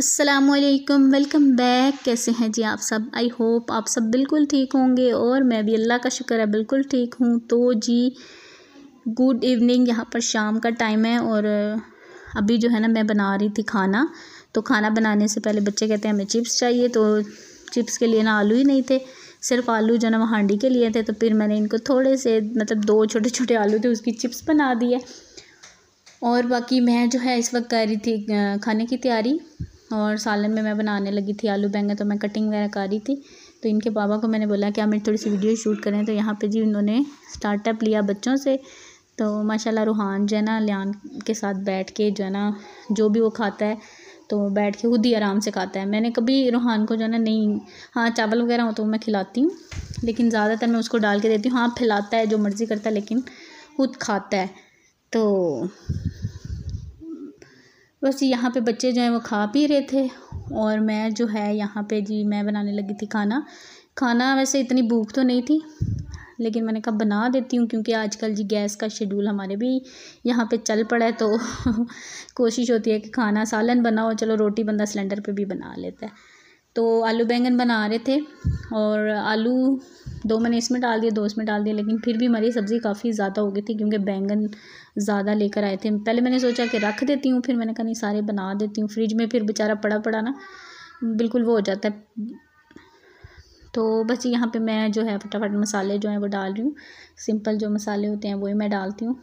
असलकम welcome back कैसे हैं जी आप सब आई होप आप सब बिल्कुल ठीक होंगे और मैं भी अल्लाह का शुक्र है बिल्कुल ठीक हूँ तो जी गुड इवनिंग यहाँ पर शाम का टाइम है और अभी जो है ना मैं बना रही थी खाना तो खाना बनाने से पहले बच्चे कहते हैं हमें चिप्स चाहिए तो चिप्स के लिए ना आलू ही नहीं थे सिर्फ आलू जो है ना वो हांडी के लिए थे तो फिर मैंने इनको थोड़े से मतलब दो छोटे छोटे आलू थे उसकी चिप्स बना दिए और बाकी मैं जो है इस वक्त कर रही थी खाने की तैयारी और सालन में मैं बनाने लगी थी आलू बैंगन तो मैं कटिंग वगैरह कर रही थी तो इनके पापा को मैंने बोला कि आप मेरी थोड़ी सी वीडियो शूट करें तो यहाँ पे जी उन्होंने स्टार्टअप लिया बच्चों से तो माशाल्लाह रूहान जो है ना लियान के साथ बैठ के जो है ना जो भी वो खाता है तो बैठ के खुद ही आराम से खाता है मैंने कभी रूहान को जो है ना नहीं हाँ चावल वगैरह हो तो मैं खिलाती हूँ लेकिन ज़्यादातर मैं उसको डाल के देती हूँ हाँ फैलाता है जो मर्ज़ी करता है लेकिन खुद खाता है तो बस यहाँ पे बच्चे जो हैं वो खा पी रहे थे और मैं जो है यहाँ पे जी मैं बनाने लगी थी खाना खाना वैसे इतनी भूख तो नहीं थी लेकिन मैंने कहा बना देती हूँ क्योंकि आजकल जी गैस का शेड्यूल हमारे भी यहाँ पे चल पड़ा है तो कोशिश होती है कि खाना सालन बनाओ चलो रोटी बंदा सिलेंडर पे भी बना लेता है तो आलू बैंगन बना रहे थे और आलू दो मैंने इसमें डाल दिए दो इसमें डाल दिए लेकिन फिर भी हमारी सब्ज़ी काफ़ी ज़्यादा हो गई थी क्योंकि बैंगन ज़्यादा लेकर आए थे पहले मैंने सोचा कि रख देती हूँ फिर मैंने कहा नहीं सारे बना देती हूँ फ्रिज में फिर बेचारा पड़ा पड़ा ना बिल्कुल वो हो जाता है तो बस यहाँ पे मैं जो है फटाफट मसाले जो हैं वो डाल रही हूँ सिंपल जो मसाले होते हैं वही मैं डालती हूँ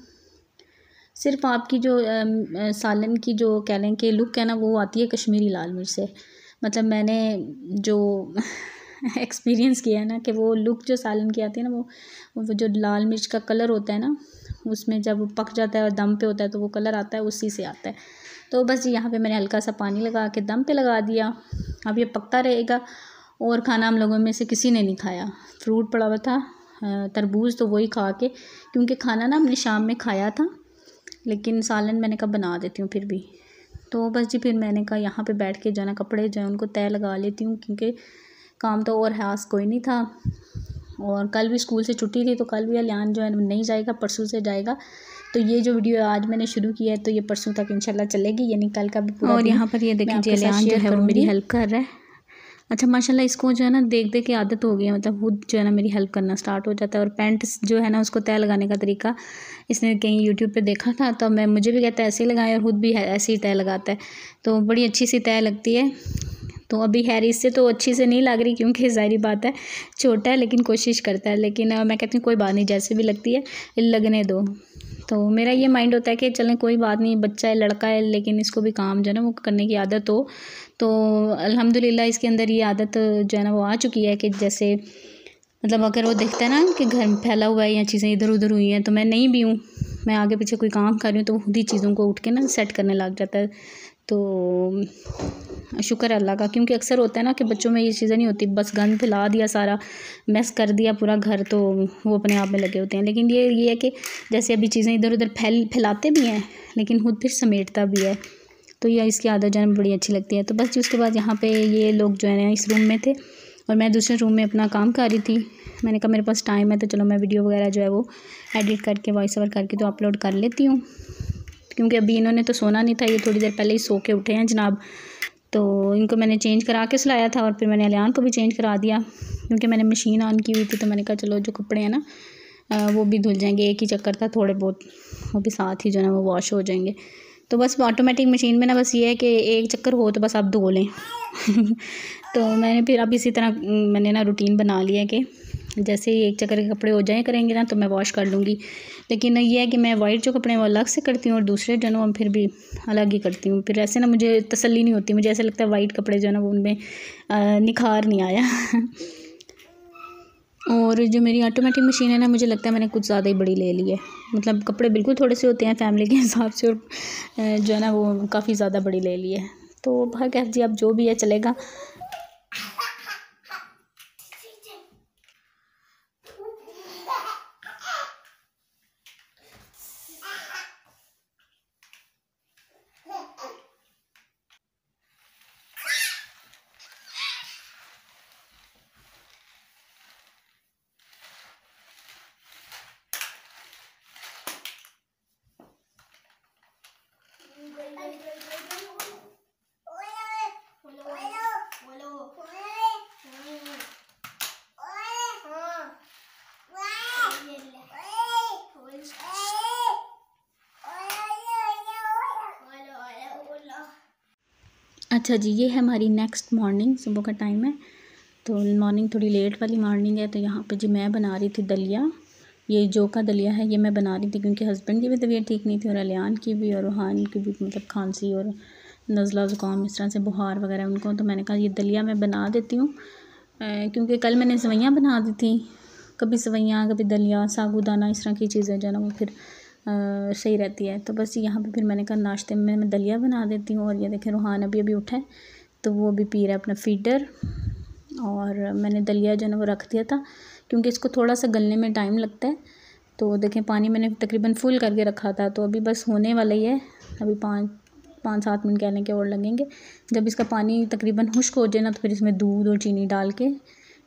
सिर्फ आपकी जो आ, सालन की जो कह लें कि लुक है ना वो आती है कश्मीरी लाल मिर्च से मतलब मैंने जो एक्सपीरियंस किया है ना कि वो लुक जो सालन की आती है ना वो वो जो लाल मिर्च का कलर होता है ना उसमें जब पक जाता है और दम पे होता है तो वो कलर आता है उसी से आता है तो बस यहाँ पे मैंने हल्का सा पानी लगा के दम पे लगा दिया अब ये पकता रहेगा और खाना हम लोगों में से किसी ने नहीं खाया फ्रूट पड़ा हुआ था तरबूज तो वही खा के क्योंकि खाना ना हमने शाम में खाया था लेकिन सालन मैंने कहा बना देती हूँ फिर भी तो बस जी फिर मैंने कहा यहाँ पे बैठ के जो है ना कपड़े जो है उनको तय लगा लेती हूँ क्योंकि काम तो और खास कोई नहीं था और कल भी स्कूल से छुट्टी थी तो कल भी अलियान जो है नहीं जाएगा परसों से जाएगा तो ये जो वीडियो आज मैंने शुरू किया है तो ये परसों तक इंशाल्लाह चलेगी यानी कल का भी पूरा और यहाँ पर ये देखिए जी अलियान जो है वो मेरी हेल्प कर रहा है अच्छा माशाल्लाह इसको जो है ना देख देख के आदत हो गई है मतलब खुद जो है ना मेरी हेल्प करना स्टार्ट हो जाता है और पैंट जो है ना उसको तय लगाने का तरीका इसने कहीं यूट्यूब पे देखा था तो मैं मुझे भी कहता है ऐसे ही लगाएं और खुद भी ऐसे ही तय लगाता है तो बड़ी अच्छी सी तय लगती है तो अभी हैर इससे तो अच्छी से नहीं लग रही क्योंकि ज़ाहरी बात है छोटा है लेकिन कोशिश करता है लेकिन मैं कहती हूँ कोई बात नहीं जैसे भी लगती है लगने दो तो मेरा ये माइंड होता है कि चलें कोई बात नहीं बच्चा है लड़का है लेकिन इसको भी काम जो है ना वो करने की आदत हो तो अल्हम्दुलिल्लाह इसके अंदर ये आदत जो है ना वो आ चुकी है कि जैसे मतलब अगर वो देखता है ना कि घर में फैला हुआ है या चीज़ें इधर उधर हुई हैं तो मैं नहीं भी हूँ मैं आगे पीछे कोई काम कर रही हूँ तो खुद ही चीज़ों को उठ के ना सेट करने लग जाता है तो शुक्र अल्लाह का क्योंकि अक्सर होता है ना कि बच्चों में ये चीज़ें नहीं होती बस गंद फैला दिया सारा मैस कर दिया पूरा घर तो वो अपने आप में लगे होते हैं लेकिन ये ये है कि जैसे अभी चीज़ें इधर उधर फैल फैलाते भी हैं लेकिन खुद फिर समेटता भी है तो यह इसकी आदत जान बड़ी अच्छी लगती है तो बस जी उसके बाद यहाँ पर ये लोग जो है ना इस रूम में थे और मैं दूसरे रूम में अपना काम कर रही थी मैंने कहा मेरे पास टाइम है तो चलो मैं वीडियो वगैरह जो है वो एडिट करके वॉइस ओवर करके तो अपलोड कर लेती हूँ क्योंकि अभी इन्होंने तो सोना नहीं था ये थोड़ी देर पहले ही सो के उठे हैं जनाब तो इनको मैंने चेंज करा के सिलाया था और फिर मैंने अलियान को भी चेंज करा दिया क्योंकि मैंने मशीन ऑन की हुई थी तो मैंने कहा चलो जो कपड़े हैं ना वो भी धुल जाएंगे एक ही चक्कर था थोड़े बहुत वो भी साथ ही जो है वो वॉश हो जाएंगे तो बस ऑटोमेटिक मशीन में ना बस ये है कि एक चक्कर हो तो बस आप धो लें तो मैंने फिर अब इसी तरह मैंने ना रूटीन बना लिया कि जैसे ही एक चक्कर के कपड़े हो जाए करेंगे ना तो मैं वॉश कर लूँगी लेकिन ये है कि मैं वाइट जो कपड़े हैं वो अलग से करती हूँ और दूसरे जो है ना फिर भी अलग ही करती हूँ फिर ऐसे ना मुझे तसल्ली नहीं होती मुझे ऐसा लगता है वाइट कपड़े जो है ना वो उनमें निखार नहीं आया और जो मेरी ऑटोमेटिक मशीन है ना मुझे लगता है मैंने कुछ ज़्यादा ही बड़ी ले ली है मतलब कपड़े बिल्कुल थोड़े से होते हैं फैमिली के हिसाब से और जो है ना वो काफ़ी ज़्यादा बड़ी ले ली है तो कह जी अब जो भी है चलेगा अच्छा जी ये है हमारी नेक्स्ट मॉर्निंग सुबह का टाइम है तो मॉर्निंग थोड़ी लेट वाली मॉर्निंग है तो यहाँ पे जी मैं बना रही थी दलिया ये जो का दलिया है ये मैं बना रही थी क्योंकि हस्बैंड की भी तबीयत ठीक नहीं थी और अलियान की भी और रूहान की भी मतलब खांसी और नज़ला ज़ुकाम इस तरह से बुखार वगैरह उनको तो मैंने कहा ये दलिया मैं बना देती हूँ क्योंकि कल मैंने सवैयाँ बना दी थी कभी सवैयाँ कभी दलिया सागुदाना इस तरह की चीज़ें जो ना वो फिर सही रहती है तो बस यहाँ पे फिर मैंने कहा नाश्ते में मैं दलिया बना देती हूँ और ये देखें रूहान अभी अभी उठा है तो वो अभी पी रहा है अपना फीडर और मैंने दलिया जो है वो रख दिया था क्योंकि इसको थोड़ा सा गलने में टाइम लगता है तो देखें पानी मैंने तकरीबन फुल करके रखा था तो अभी बस होने वाला ही है अभी पाँच पाँच सात मिनट कहने के और लगेंगे जब इसका पानी तकरीबन खुश्क हो जाए ना तो फिर इसमें दूध और चीनी डाल के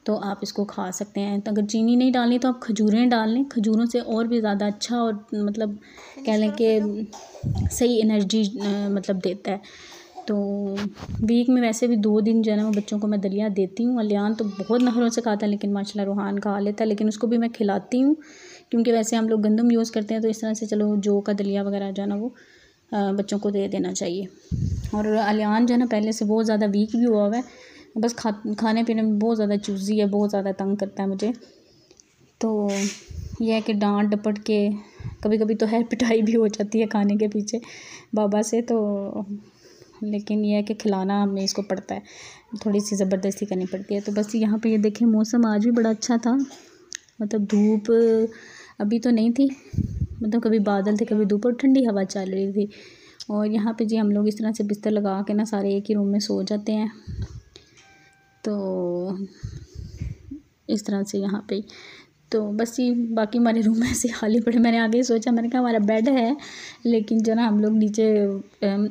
तो आप इसको खा सकते हैं तो अगर चीनी नहीं डालनी तो आप खजूरें डाल लें खजूरों से और भी ज़्यादा अच्छा और मतलब कह लें कि तो। सही एनर्जी मतलब देता है तो वीक में वैसे भी दो दिन जो है ना वो बच्चों को मैं दलिया देती हूँ अलियान तो बहुत नहरों से खाता है लेकिन माशाल्लाह रूहान खा लेता है लेकिन उसको भी मैं खिलाती हूँ क्योंकि वैसे हम लोग गंदम यूज़ करते हैं तो इस तरह से चलो जो का दलिया वगैरह जो है ना वो बच्चों को दे देना चाहिए और अलियान जो है ना पहले से बहुत ज़्यादा वीक भी हुआ हुआ है बस खा खाने पीने में बहुत ज़्यादा चूज़ी है बहुत ज़्यादा तंग करता है मुझे तो यह है कि डांट डपट के कभी कभी तो है पिटाई भी हो जाती है खाने के पीछे बाबा से तो लेकिन यह है कि खिलाना हमें इसको पड़ता है थोड़ी सी ज़बरदस्ती करनी पड़ती है तो बस यहाँ पे ये देखें मौसम आज भी बड़ा अच्छा था मतलब धूप अभी तो नहीं थी मतलब कभी बादल थे कभी धूप और ठंडी हवा चल रही थी और यहाँ पे जी हम लोग इस तरह से बिस्तर लगा के ना सारे एक ही रूम में सो जाते हैं तो इस तरह से यहाँ पे तो बस ये बाकी हमारे रूम ऐसे खाली पड़े मैंने आगे सोचा मैंने कहा हमारा बेड है लेकिन जो ना हम लोग नीचे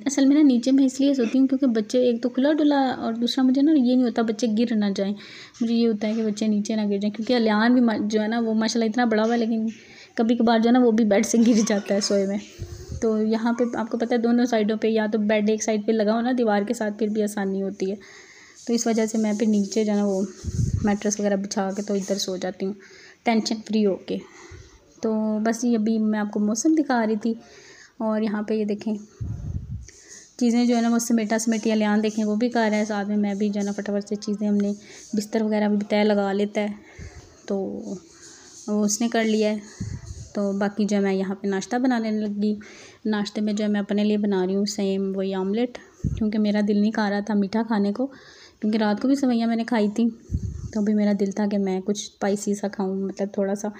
असल में ना नीचे मैं इसलिए सोती हूँ क्योंकि बच्चे एक तो खुला डुला और दूसरा मुझे ना ये नहीं होता बच्चे गिर ना जाएं मुझे ये होता है कि बच्चे नीचे ना गिर जाएँ क्योंकि अलियान भी जो है ना वो माशाला इतना बड़ा हुआ है लेकिन कभी कभार जो है ना वो भी बेड से गिर जाता है सोए में तो यहाँ पर आपको पता है दोनों साइडों पर या तो बेड एक साइड पर लगा हो ना दीवार के साथ फिर भी आसानी होती है तो इस वजह से मैं फिर नीचे जो है ना वो मैट्रेस वगैरह बिछा के तो इधर सो जाती हूँ टेंशन फ्री होके तो बस ये अभी मैं आपको मौसम दिखा रही थी और यहाँ पे ये देखें चीज़ें जो है ना वो समेटा समेटिया लियान देखें वो भी कर रहा है साथ में मैं भी जो है ना फटाफट से चीज़ें हमने बिस्तर वगैरह भी तय लगा लेता है तो उसने कर लिया है तो बाकी जो है मैं यहाँ पे नाश्ता बनाने लगी नाश्ते में जो है मैं अपने लिए बना रही हूँ सेम वही आमलेट क्योंकि मेरा दिल नहीं खा रहा था मीठा खाने को क्योंकि रात को भी सवैयाँ मैंने खाई थी तो अभी मेरा दिल था कि मैं कुछ स्पाइसी सा खाऊं मतलब थोड़ा सा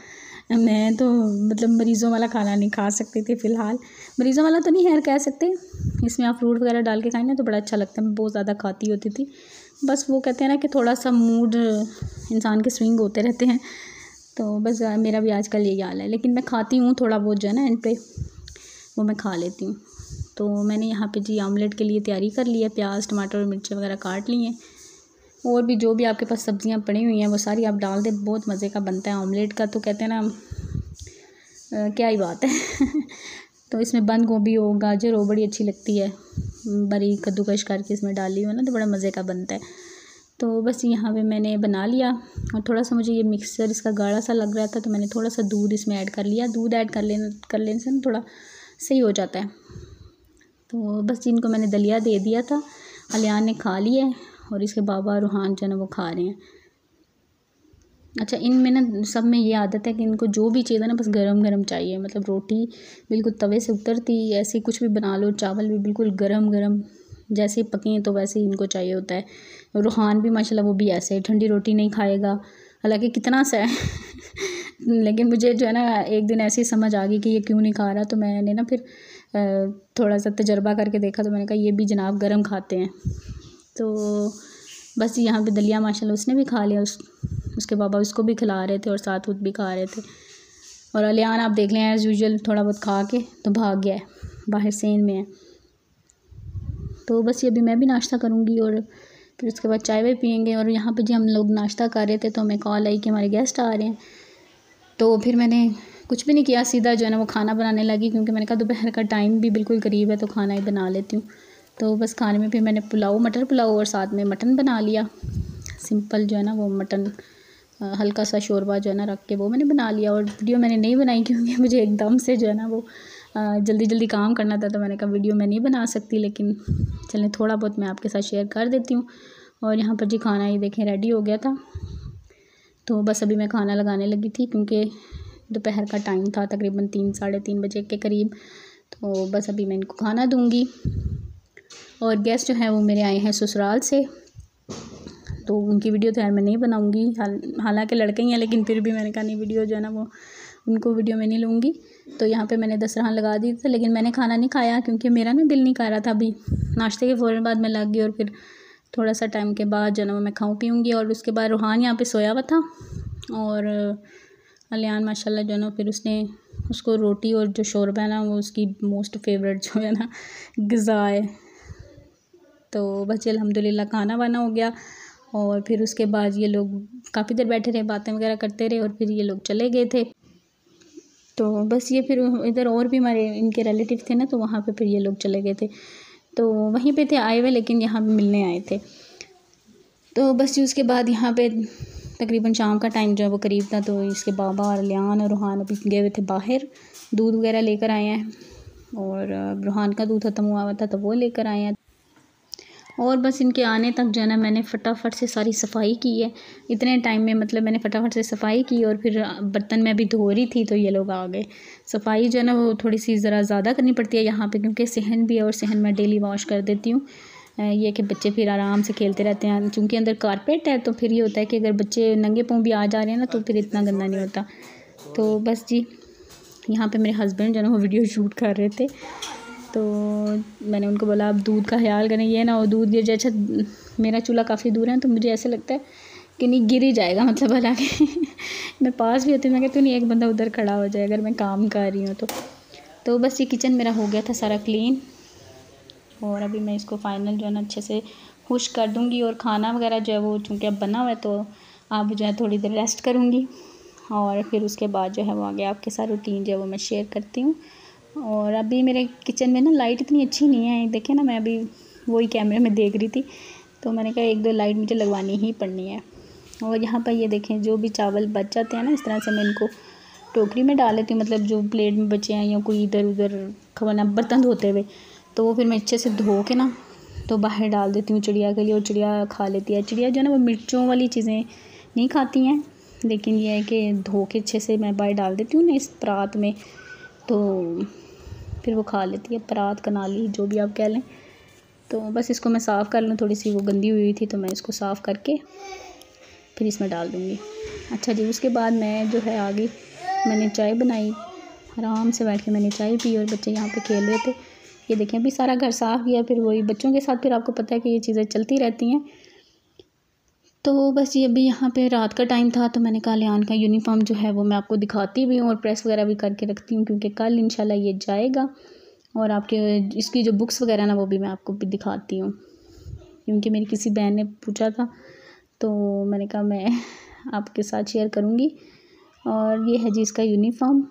मैं तो मतलब मरीज़ों वाला खाना नहीं खा सकती थी फ़िलहाल मरीज़ों वाला तो नहीं है कह सकते इसमें आप फ्रूट वगैरह डाल के खाएँ ना तो बड़ा अच्छा लगता है मैं बहुत ज़्यादा खाती होती थी बस वो कहते हैं ना कि थोड़ा सा मूड इंसान के स्विंग होते रहते हैं तो बस मेरा भी आजकल यही हाल है लेकिन मैं खाती हूँ थोड़ा बहुत जो है ना एंड पे वो मैं खा लेती हूँ तो मैंने यहाँ पे जी आमलेट के लिए तैयारी कर ली है प्याज टमाटर और मिर्ची वगैरह काट लिए हैं और भी जो भी आपके पास सब्ज़ियाँ पड़ी हुई हैं वो सारी आप डाल दें बहुत मज़े का बनता है ऑमलेट का तो कहते हैं ना क्या ही बात है तो इसमें बंद गोभी हो गाजर हो बड़ी अच्छी लगती है बड़ी कद्दूकश करके इसमें डाली हुई ना तो बड़ा मज़े का बनता है तो बस यहाँ पे मैंने बना लिया और थोड़ा सा मुझे ये मिक्सर इसका गाढ़ा सा लग रहा था तो मैंने थोड़ा सा दूध इसमें ऐड कर लिया दूध ऐड कर लेने कर लेने से ना थोड़ा सही हो जाता है तो बस जिनको मैंने दलिया दे दिया था अलियान ने खा लिया और इसके बाबा रूहान जो है वो खा रहे हैं अच्छा इन में ना सब में ये आदत है कि इनको जो भी चीज़ है ना बस गरम गरम चाहिए मतलब रोटी बिल्कुल तवे से उतरती ऐसे कुछ भी बना लो चावल भी बिल्कुल गरम गरम जैसे ही पकें तो वैसे ही इनको चाहिए होता है रूहान भी माशाल्लाह वो भी ऐसे ठंडी रोटी नहीं खाएगा हालांकि कितना सा है लेकिन मुझे जो है ना एक दिन ऐसी समझ आ गई कि ये क्यों नहीं खा रहा तो मैंने ना फिर थोड़ा सा तजर्बा करके देखा तो मैंने कहा ये भी जनाब गर्म खाते हैं तो बस यहाँ पे दलिया माशाल्लाह उसने भी खा लिया उस उसके पापा उसको भी खिला रहे थे और साथ उथ भी खा रहे थे और अलियान आप देख लें एज़ यूजल थोड़ा बहुत खा के तो भाग गया है बाहर सेन में है तो बस ये अभी मैं भी नाश्ता करूँगी और फिर उसके बाद चाय भी पियेंगे और यहाँ पर जी हम लोग नाश्ता कर रहे थे तो हमें कॉल आई कि हमारे गेस्ट आ रहे हैं तो फिर मैंने कुछ भी नहीं किया सीधा जो है ना वो खाना बनाने लगी क्योंकि मैंने कहा दोपहर का टाइम भी बिल्कुल करीब है तो खाना ही बना लेती हूँ तो बस खाने में फिर मैंने पुलाव मटर पुलाव और साथ में मटन बना लिया सिंपल जो है ना वो मटन हल्का सा शोरबा जो है ना रख के वो मैंने बना लिया और वीडियो मैंने नहीं बनाई क्योंकि मुझे एकदम से जो है ना वो जल्दी जल्दी काम करना था तो मैंने कहा वीडियो मैं नहीं बना सकती लेकिन चलें थोड़ा बहुत मैं आपके साथ शेयर कर देती हूँ और यहाँ पर जी खाना ये देखें रेडी हो गया था तो बस अभी मैं खाना लगाने लगी थी क्योंकि दोपहर का टाइम था तकरीबन तीन साढ़े तीन बजे के करीब तो बस अभी मैं इनको खाना दूँगी और गेस्ट जो हैं वो मेरे आए हैं ससुराल से तो उनकी वीडियो तो यार मैं नहीं बनाऊँगी हालांकि हालाँकि लड़के ही हैं लेकिन फिर भी मैंने कहा नहीं वीडियो जो है ना वो उनको वीडियो में नहीं लूँगी तो यहाँ पे मैंने दस रहा लगा दी थी लेकिन मैंने खाना नहीं खाया क्योंकि मेरा ना दिल नहीं खा रहा था अभी नाश्ते के फ़ौर बाद मैं लग गई और फिर थोड़ा सा टाइम के बाद जो है ना मैं खाऊँ पीऊँगी और उसके बाद रूहान यहाँ पर सोया हुआ था और अलियान माशा जो है ना फिर उसने उसको रोटी और जो शोरबा है ना वो उसकी मोस्ट फेवरेट जो है ना गज़ा है तो बच्चे अलहमदिल्ला खाना वाना हो गया और फिर उसके बाद ये लोग काफ़ी देर बैठे रहे बातें वगैरह करते रहे और फिर ये लोग चले गए थे तो बस ये फिर इधर और भी हमारे इनके रिलेटिव थे ना तो वहाँ पे फिर ये लोग चले गए थे तो वहीं पे थे आए हुए लेकिन यहाँ मिलने आए थे तो बस जी उसके बाद यहाँ पे तकरीबन शाम का टाइम जो है वो करीब था तो इसके बाबा और लियान और रूहान अभी गए हुए थे बाहर दूध वगैरह लेकर आए हैं और रूहान का दूध ख़त्म हुआ हुआ था तो वो लेकर आए हैं और बस इनके आने तक जो है ना मैंने फटाफट से सारी सफाई की है इतने टाइम में मतलब मैंने फटाफट से सफाई की और फिर बर्तन में अभी धो रही थी तो ये लोग आ गए सफाई जो है ना वो थोड़ी सी ज़रा ज़्यादा करनी पड़ती है यहाँ पे क्योंकि सहन भी है और सहन मैं डेली वॉश कर देती हूँ ये कि बच्चे फिर आराम से खेलते रहते हैं चूँकि अंदर कारपेट है तो फिर ये होता है कि अगर बच्चे नंगे पाँव भी आ जा रहे हैं ना तो फिर इतना गंदा नहीं होता तो बस जी यहाँ पे मेरे हस्बैंड जो है ना वो वीडियो शूट कर रहे थे तो मैंने उनको बोला आप दूध का ख्याल करें ये ना हो दूध गिर जाए अच्छा मेरा चूल्हा काफ़ी दूर है तो मुझे ऐसे लगता है कि नहीं गिर ही जाएगा मतलब हला के मैं पास भी होती मैं कहती हूँ नहीं एक बंदा उधर खड़ा हो जाए अगर मैं काम कर रही हूँ तो तो बस ये किचन मेरा हो गया था सारा क्लीन और अभी मैं इसको फाइनल जो है ना अच्छे से खुश कर दूँगी और खाना वगैरह जो है वो चूँकि अब बना हुआ है तो आप जो है थोड़ी देर रेस्ट करूँगी और फिर उसके बाद जो है वो आगे आपके साथ रूटीन जो है वो मैं शेयर करती हूँ और अभी मेरे किचन में ना लाइट इतनी अच्छी नहीं है देखिए ना मैं अभी वही कैमरे में देख रही थी तो मैंने कहा एक दो लाइट मुझे लगवानी ही पड़नी है और यहाँ पर ये देखें जो भी चावल बच जाते हैं ना इस तरह से मैं इनको टोकरी में डाल लेती हूँ मतलब जो प्लेट में बचे हैं या कोई इधर उधर खबर बर्तन धोते हुए तो वो फिर मैं अच्छे से धो के ना तो बाहर डाल देती हूँ चिड़िया के लिए और चिड़िया खा लेती है चिड़िया जो है ना वो मिर्चों वाली चीज़ें नहीं खाती हैं लेकिन ये है कि धो के अच्छे से मैं बाहर डाल देती हूँ ना इस प्रात में तो फिर वो खा लेती है परात कनाली जो भी आप कह लें तो बस इसको मैं साफ़ कर लूँ थोड़ी सी वो गंदी हुई थी तो मैं इसको साफ़ करके फिर इसमें डाल दूँगी अच्छा जी उसके बाद मैं जो है आगे मैंने चाय बनाई आराम से बैठ के मैंने चाय पी और बच्चे यहाँ पे खेल रहे थे ये देखें अभी सारा घर साफ़ किया फिर वही बच्चों के साथ फिर आपको पता है कि ये चीज़ें चलती रहती हैं तो बस ये अभी यहाँ पे रात का टाइम था तो मैंने कहा लियान का यूनिफॉर्म जो है वो मैं आपको दिखाती भी हूँ और प्रेस वगैरह भी करके रखती हूँ क्योंकि कल इन ये जाएगा और आपके इसकी जो बुक्स वगैरह ना वो भी मैं आपको भी दिखाती हूँ क्योंकि मेरी किसी बहन ने पूछा था तो मैंने कहा मैं आपके साथ शेयर करूँगी और ये है जी इसका यूनिफॉर्म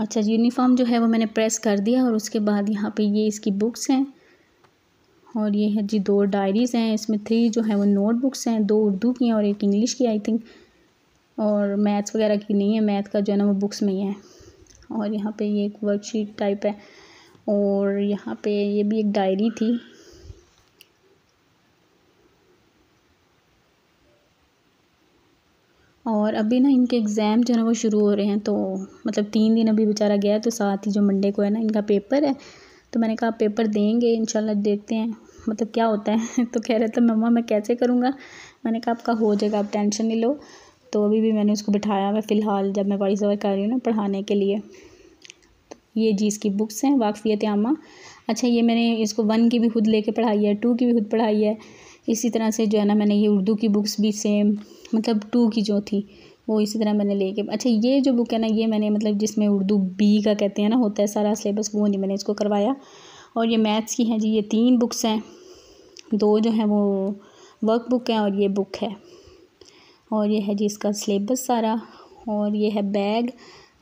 अच्छा यूनिफॉर्म जो है वो मैंने प्रेस कर दिया और उसके बाद यहाँ पे ये इसकी बुक्स हैं और ये है जी दो डायरीज़ हैं इसमें थ्री जो है वो नोटबुक्स हैं दो उर्दू की हैं और एक इंग्लिश की आई थिंक और मैथ्स वगैरह की नहीं है मैथ का जो है ना वो बुक्स में ही है और यहाँ पे ये एक वर्कशीट टाइप है और यहाँ पे ये भी एक डायरी थी और अभी ना इनके एग्ज़ाम जो है ना वो शुरू हो रहे हैं तो मतलब तीन दिन अभी बेचारा गया है तो साथ ही जो मंडे को है ना इनका पेपर है तो मैंने कहा पेपर देंगे इंशाल्लाह देखते हैं मतलब क्या होता है तो कह रहे थे मम्मा मैं कैसे करूँगा मैंने कहा आपका हो जाएगा आप टेंशन नहीं लो तो अभी भी मैंने उसको बिठाया मैं फ़िलहाल जब मैं वॉइस ओवर कर रही हूँ ना पढ़ाने के लिए तो ये जी इसकी बुक्स हैं वाकफियत आमा अच्छा ये मैंने इसको वन की भी खुद लेके पढ़ाई है टू की भी खुद पढ़ाई है इसी तरह से जो है ना मैंने ये उर्दू की बुक्स भी सेम मतलब टू की जो थी वो इसी तरह मैंने लेके अच्छा ये जो बुक है ना ये मैंने मतलब जिसमें उर्दू बी का कहते हैं ना होता है सारा सिलेबस वो नहीं मैंने इसको करवाया और ये मैथ्स की हैं जी ये तीन बुक्स हैं दो जो हैं वो वर्क बुक हैं और ये बुक है और ये है जी इसका सिलेबस सारा और ये है बैग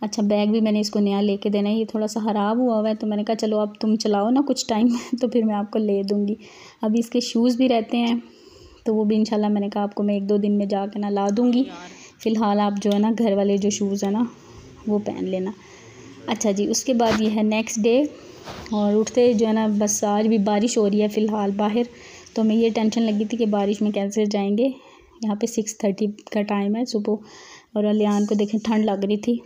अच्छा बैग भी मैंने इसको नया लेके देना है ये थोड़ा सा ख़राब हुआ हुआ है तो मैंने कहा चलो अब तुम चलाओ ना कुछ टाइम तो फिर मैं आपको ले दूँगी अभी इसके शूज़ भी रहते हैं तो वो भी इंशाल्लाह मैंने कहा आपको मैं एक दो दिन में जा कर ना ला दूँगी फ़िलहाल आप जो है ना घर वाले जो शूज़ हैं ना वो पहन लेना अच्छा जी उसके बाद ये है नेक्स्ट डे और उठते जो है ना बस आज भी बारिश हो रही है फ़िलहाल बाहर तो हमें ये टेंशन लगी थी कि बारिश में कैसे जाएंगे यहाँ पे सिक्स थर्टी का टाइम है सुबह और अलियान को देखें ठंड लग रही थी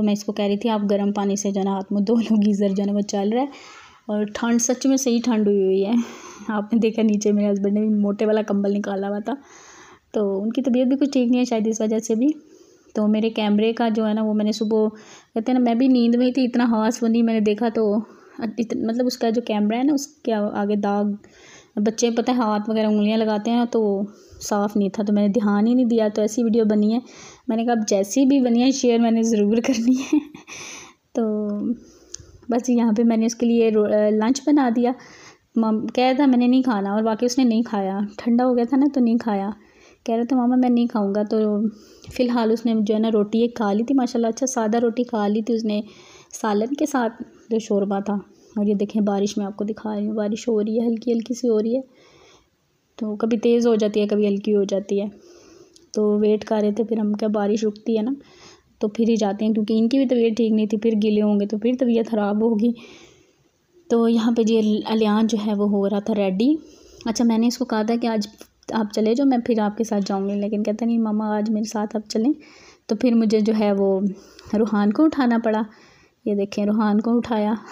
तो मैं इसको कह रही थी आप गर्म पानी से जो ना हाथ में दोनों लो गीज़र जो ना वो चल रहा है और ठंड सच में सही ठंड हुई हुई है आपने देखा नीचे मेरे हस्बैंड ने भी मोटे वाला कंबल निकाला हुआ था तो उनकी तबीयत भी कुछ ठीक नहीं है शायद इस वजह से भी तो मेरे कैमरे का जो है ना वो मैंने सुबह कहते हैं ना मैं भी नींद में ही थी इतना हवास नहीं मैंने देखा तो मतलब उसका जो कैमरा है ना उसके आगे दाग बच्चे पता है हाथ वगैरह उंगलियां लगाते हैं तो साफ़ नहीं था तो मैंने ध्यान ही नहीं दिया तो ऐसी वीडियो बनी है मैंने कहा अब जैसी भी बनी है शेयर मैंने ज़रूर करनी है तो बस यहाँ पे मैंने उसके लिए लंच बना दिया माम कह रहा था मैंने नहीं खाना और वाकई उसने नहीं खाया ठंडा हो गया था ना तो नहीं खाया कह रहा था मामा मैं नहीं खाऊँगा तो फ़िलहाल उसने जो है ना रोटी एक खा ली थी माशाल्लाह अच्छा सादा रोटी खा ली थी उसने सालन के साथ जो शोरबा था और ये देखें बारिश में आपको दिखा रही हूँ बारिश हो रही है हल्की हल्की सी हो रही है तो कभी तेज़ हो जाती है कभी हल्की हो जाती है तो वेट कर रहे थे फिर हम क्या बारिश रुकती है ना तो फिर ही जाते हैं क्योंकि इनकी भी तबीयत ठीक नहीं थी फिर गीले होंगे तो फिर तबीयत ख़राब होगी तो यहाँ पे जी अलियान जो है वो हो रहा था रेडी अच्छा मैंने इसको कहा था कि आज आप चले जाओ मैं फिर आपके साथ जाऊँगी लेकिन कहता नहीं मामा आज मेरे साथ आप चलें तो फिर मुझे जो है वो रूहान को उठाना पड़ा ये देखें रूहान को उठाया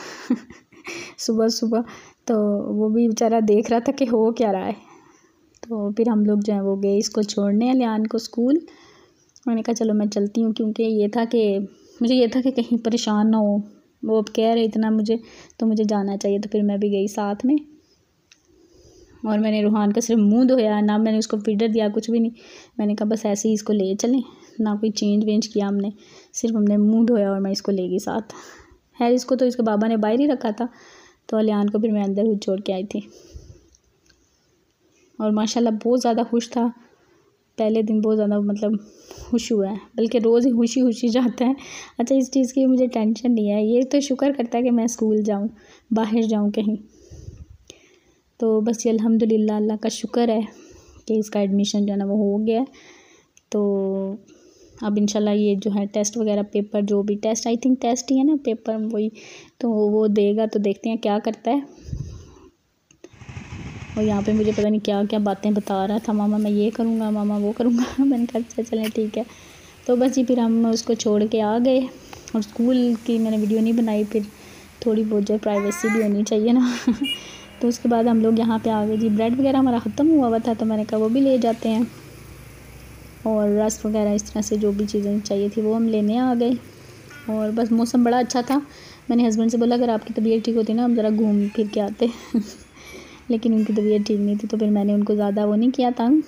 सुबह सुबह तो वो भी बेचारा देख रहा था कि हो क्या रहा है तो फिर हम लोग जो है वो गए इसको छोड़ने लियान को स्कूल मैंने कहा चलो मैं चलती हूँ क्योंकि ये था कि मुझे ये था कि कहीं परेशान ना हो वो अब कह रहे इतना मुझे तो मुझे जाना चाहिए तो फिर मैं भी गई साथ में और मैंने रूहान का सिर्फ मुंह धोया ना मैंने उसको फीडर दिया कुछ भी नहीं मैंने कहा बस ऐसे ही इसको ले चलें ना कोई चेंज वेंज किया हमने सिर्फ हमने मुंह धोया और मैं इसको ले गई साथ हैरिस को तो इसके बाबा ने बाहर ही रखा था तो अलियान को फिर मैं अंदर हुद छोड़ के आई थी और माशाल्लाह बहुत ज़्यादा खुश था पहले दिन बहुत ज़्यादा मतलब खुश हुआ है बल्कि रोज़ ही खुशी खुशी जाता है अच्छा इस चीज़ की मुझे टेंशन नहीं है ये तो शुक्र करता है कि मैं स्कूल जाऊँ बाहर जाऊँ कहीं तो बस ये अल्हम्दुलिल्लाह अल्लाह का शुक्र है कि इसका एडमिशन जो है ना वो हो गया तो अब इनशाला ये जो है टेस्ट वगैरह पेपर जो भी टेस्ट आई थिंक टेस्ट ही है ना पेपर वही तो वो देगा तो देखते हैं क्या करता है और यहाँ पे मुझे पता नहीं क्या क्या बातें बता रहा था मामा मैं ये करूँगा मामा वो करूँगा मैंने कहा अच्छा चलें ठीक है तो बस जी फिर हम उसको छोड़ के आ गए और स्कूल की मैंने वीडियो नहीं बनाई फिर थोड़ी बहुत जो प्राइवेसी भी होनी चाहिए ना तो उसके बाद हम लोग यहाँ पे आ गए जी ब्रेड वगैरह हमारा ख़त्म हुआ हुआ था तो मैंने कहा वो भी ले जाते हैं और रस वगैरह इस तरह से जो भी चीज़ें चाहिए थी वो हम लेने आ गए और बस मौसम बड़ा अच्छा था मैंने हस्बैंड से बोला अगर आपकी तबीयत ठीक होती ना हम ज़रा घूम फिर के आते लेकिन उनकी तबीयत ठीक नहीं थी तो फिर मैंने उनको ज़्यादा वो नहीं किया तंग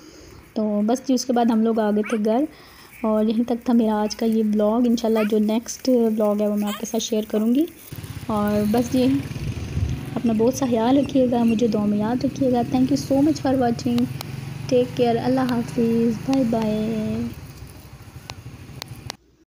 तो बस जी उसके बाद हम लोग आ गए थे घर और यहीं तक था मेरा आज का ये ब्लॉग इंशाल्लाह जो नेक्स्ट ब्लॉग है वो मैं आपके साथ शेयर करूँगी और बस ये अपना बहुत सा ख्याल रखिएगा मुझे दो में याद रखिएगा thank you so much for watching take care अल्लाह हाफिज़ बाय बाय